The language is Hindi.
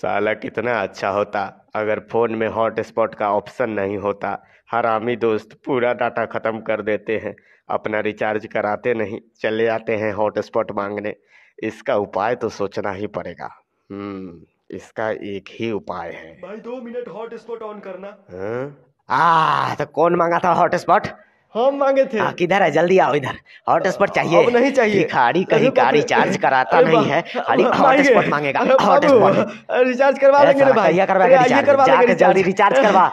साला कितना अच्छा होता अगर फ़ोन में हॉटस्पॉट का ऑप्शन नहीं होता हरामी दोस्त पूरा डाटा ख़त्म कर देते हैं अपना रिचार्ज कराते नहीं चले आते हैं हॉटस्पॉट मांगने इसका उपाय तो सोचना ही पड़ेगा हम्म, इसका एक ही उपाय है भाई दो मिनट हॉटस्पॉट ऑन करना हाँ? आ तो कौन मांगा था हॉटस्पॉट हम मांगे थे आ, किधर है जल्दी आओ इधर हॉटस्पॉट चाहिए अब नहीं चाहिए खाड़ी कहीं का रिचार्ज कराता नहीं है खाली हॉटस्पॉट मांगेगा हॉटस्पॉट रिचार्ज करवा लेंगे रे भाई करवा जल्दी रिचार्ज करवा